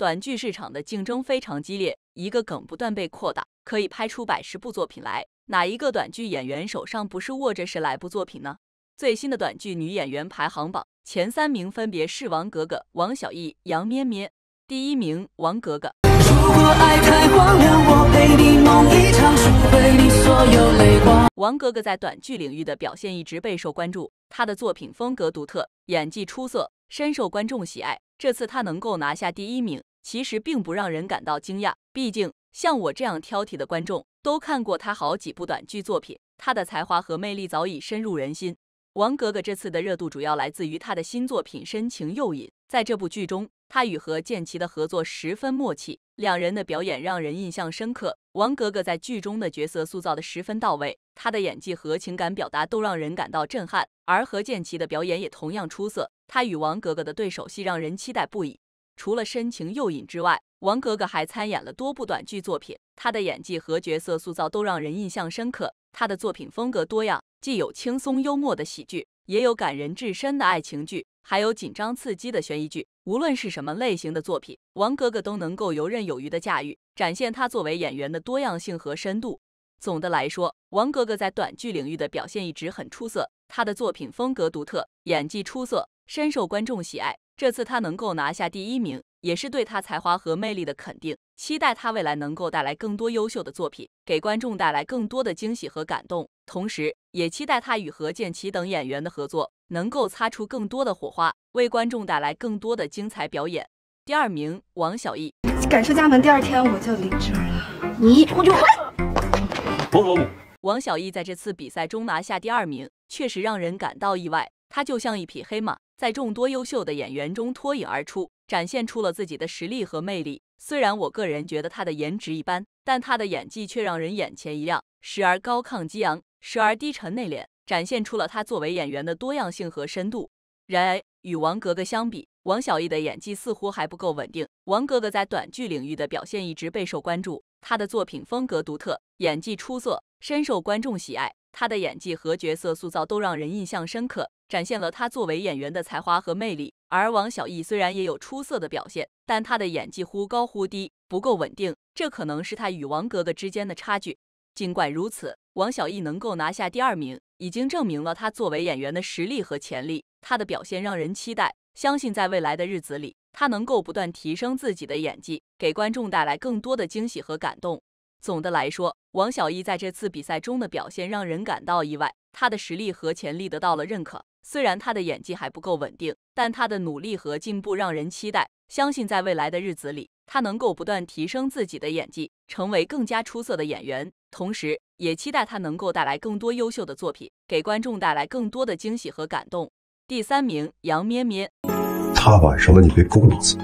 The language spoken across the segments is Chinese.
短剧市场的竞争非常激烈，一个梗不断被扩大，可以拍出百十部作品来。哪一个短剧演员手上不是握着十来部作品呢？最新的短剧女演员排行榜前三名分别是王格格、王小艺、杨咩咩。第一名王格格。如果爱太荒凉，我陪你你梦一场，所有泪光。王格格在短剧领域的表现一直备受关注，她的作品风格独特，演技出色，深受观众喜爱。这次她能够拿下第一名。其实并不让人感到惊讶，毕竟像我这样挑剔的观众都看过他好几部短剧作品，他的才华和魅力早已深入人心。王格格这次的热度主要来自于他的新作品《深情诱引》。在这部剧中，他与何建奇的合作十分默契，两人的表演让人印象深刻。王格格在剧中的角色塑造得十分到位，他的演技和情感表达都让人感到震撼，而何建奇的表演也同样出色。他与王格格的对手戏让人期待不已。除了深情诱引之外，王格格还参演了多部短剧作品。他的演技和角色塑造都让人印象深刻。他的作品风格多样，既有轻松幽默的喜剧，也有感人至深的爱情剧，还有紧张刺激的悬疑剧。无论是什么类型的作品，王格格都能够游刃有余的驾驭，展现他作为演员的多样性和深度。总的来说，王格格在短剧领域的表现一直很出色。他的作品风格独特，演技出色，深受观众喜爱。这次他能够拿下第一名，也是对他才华和魅力的肯定。期待他未来能够带来更多优秀的作品，给观众带来更多的惊喜和感动。同时，也期待他与何建奇等演员的合作能够擦出更多的火花，为观众带来更多的精彩表演。第二名王小艺，赶出家门第二天我就离职了。你我就王小艺在这次比赛中拿下第二名，确实让人感到意外。他就像一匹黑马，在众多优秀的演员中脱颖而出，展现出了自己的实力和魅力。虽然我个人觉得他的颜值一般，但他的演技却让人眼前一亮，时而高亢激昂，时而低沉内敛，展现出了他作为演员的多样性和深度。然而，与王格格相比，王小艺的演技似乎还不够稳定。王格格在短剧领域的表现一直备受关注，他的作品风格独特，演技出色，深受观众喜爱。他的演技和角色塑造都让人印象深刻，展现了他作为演员的才华和魅力。而王小艺虽然也有出色的表现，但他的演技忽高忽低，不够稳定，这可能是他与王格格之间的差距。尽管如此，王小艺能够拿下第二名，已经证明了他作为演员的实力和潜力。他的表现让人期待，相信在未来的日子里，他能够不断提升自己的演技，给观众带来更多的惊喜和感动。总的来说，王小艺在这次比赛中的表现让人感到意外，他的实力和潜力得到了认可。虽然他的演技还不够稳定，但他的努力和进步让人期待。相信在未来的日子里，他能够不断提升自己的演技，成为更加出色的演员。同时，也期待他能够带来更多优秀的作品，给观众带来更多的惊喜和感动。第三名，杨咩咩。他晚上的你别勾一次，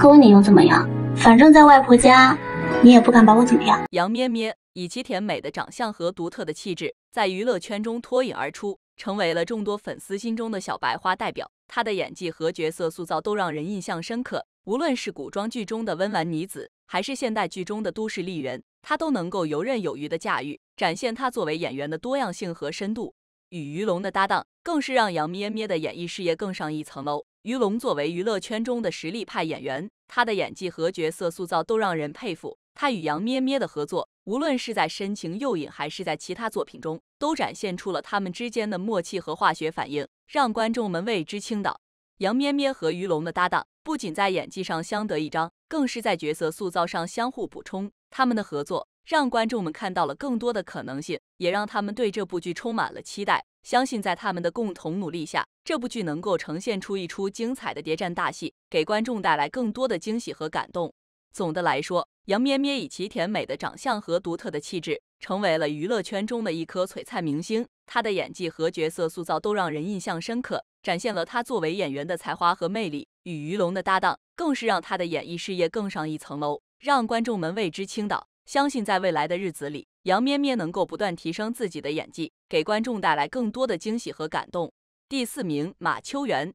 勾你又怎么样？反正在外婆家。你也不敢把我怎么样。杨咩咩以其甜美的长相和独特的气质，在娱乐圈中脱颖而出，成为了众多粉丝心中的小白花代表。她的演技和角色塑造都让人印象深刻。无论是古装剧中的温婉女子，还是现代剧中的都市丽人，她都能够游刃有余地驾驭，展现她作为演员的多样性和深度。与于龙的搭档，更是让杨咩咩的演艺事业更上一层楼。于龙作为娱乐圈中的实力派演员，他的演技和角色塑造都让人佩服。他与杨咩咩的合作，无论是在深情诱引还是在其他作品中，都展现出了他们之间的默契和化学反应，让观众们为之倾倒。杨咩咩和于龙的搭档不仅在演技上相得益彰，更是在角色塑造上相互补充。他们的合作。让观众们看到了更多的可能性，也让他们对这部剧充满了期待。相信在他们的共同努力下，这部剧能够呈现出一出精彩的谍战大戏，给观众带来更多的惊喜和感动。总的来说，杨咩咩以其甜美的长相和独特的气质，成为了娱乐圈中的一颗璀璨明星。她的演技和角色塑造都让人印象深刻，展现了她作为演员的才华和魅力。与于龙的搭档更是让她的演艺事业更上一层楼，让观众们为之倾倒。相信在未来的日子里，杨咩咩能够不断提升自己的演技，给观众带来更多的惊喜和感动。第四名马秋元，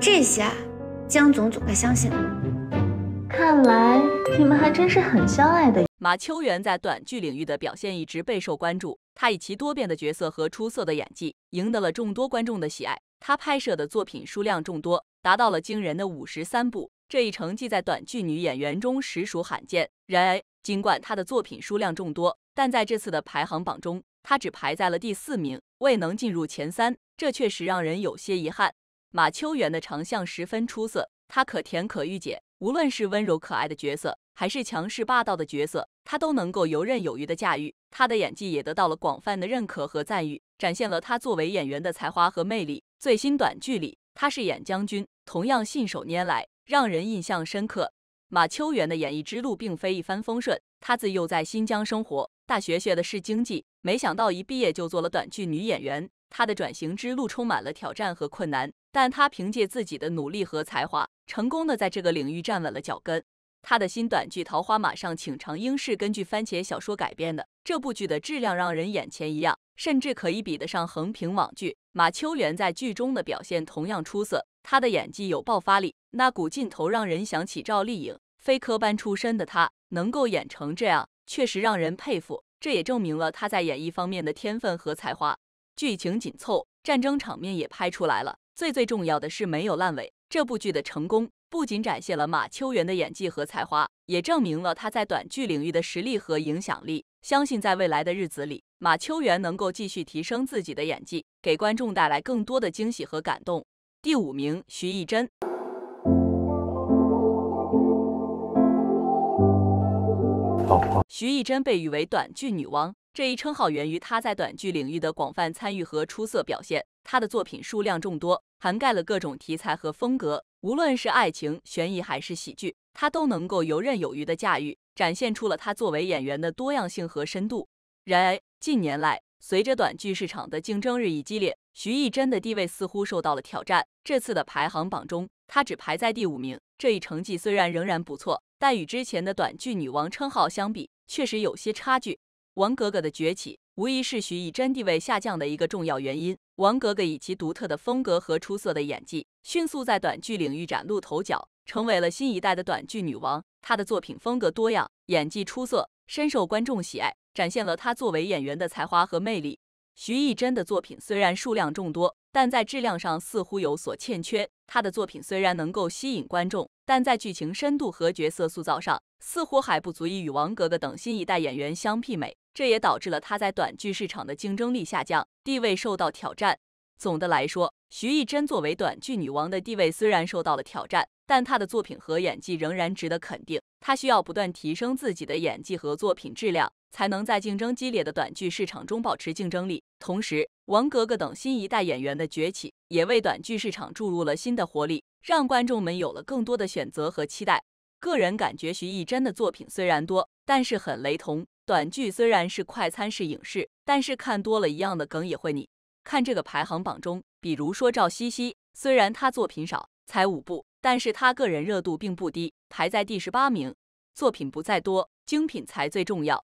这下江总总该相信了。看来你们还真是很相爱的。马秋元在短剧领域的表现一直备受关注，他以其多变的角色和出色的演技赢得了众多观众的喜爱。他拍摄的作品数量众多，达到了惊人的五十三部，这一成绩在短剧女演员中实属罕见。然而，尽管他的作品数量众多，但在这次的排行榜中，他只排在了第四名，未能进入前三，这确实让人有些遗憾。马秋元的长相十分出色，他可甜可御姐，无论是温柔可爱的角色，还是强势霸道的角色，他都能够游刃有余的驾驭。他的演技也得到了广泛的认可和赞誉，展现了他作为演员的才华和魅力。最新短剧里，他饰演将军，同样信手拈来，让人印象深刻。马秋元的演艺之路并非一帆风顺，他自幼在新疆生活，大学学的是经济，没想到一毕业就做了短剧女演员。他的转型之路充满了挑战和困难，但他凭借自己的努力和才华，成功的在这个领域站稳了脚跟。他的新短剧《桃花马上请长缨》是根据番茄小说改编的，这部剧的质量让人眼前一亮，甚至可以比得上横屏网剧。马秋元在剧中的表现同样出色，他的演技有爆发力，那股劲头让人想起赵丽颖。非科班出身的他能够演成这样，确实让人佩服。这也证明了他在演艺方面的天分和才华。剧情紧凑，战争场面也拍出来了。最最重要的是没有烂尾。这部剧的成功不仅展现了马秋元的演技和才华，也证明了他在短剧领域的实力和影响力。相信在未来的日子里，马秋元能够继续提升自己的演技，给观众带来更多的惊喜和感动。第五名，徐艺珍。徐艺珍被誉为短剧女王，这一称号源于她在短剧领域的广泛参与和出色表现。她的作品数量众多，涵盖了各种题材和风格。无论是爱情、悬疑还是喜剧，她都能够游刃有余地驾驭，展现出了她作为演员的多样性和深度。然而，近年来随着短剧市场的竞争日益激烈，徐艺珍的地位似乎受到了挑战。这次的排行榜中，她只排在第五名。这一成绩虽然仍然不错，但与之前的短剧女王称号相比，确实有些差距。王格格的崛起，无疑是徐艺珍地位下降的一个重要原因。王格格以其独特的风格和出色的演技，迅速在短剧领域崭露头角，成为了新一代的短剧女王。她的作品风格多样，演技出色，深受观众喜爱，展现了她作为演员的才华和魅力。徐艺珍的作品虽然数量众多，但在质量上似乎有所欠缺。他的作品虽然能够吸引观众，但在剧情深度和角色塑造上似乎还不足以与王格格等新一代演员相媲美。这也导致了他在短剧市场的竞争力下降，地位受到挑战。总的来说，徐艺珍作为短剧女王的地位虽然受到了挑战，但她的作品和演技仍然值得肯定。她需要不断提升自己的演技和作品质量，才能在竞争激烈的短剧市场中保持竞争力。同时，王格格等新一代演员的崛起，也为短剧市场注入了新的活力，让观众们有了更多的选择和期待。个人感觉，徐艺珍的作品虽然多，但是很雷同。短剧虽然是快餐式影视，但是看多了一样的梗也会腻。看这个排行榜中。比如说赵西西，虽然他作品少，才五部，但是他个人热度并不低，排在第十八名。作品不在多，精品才最重要。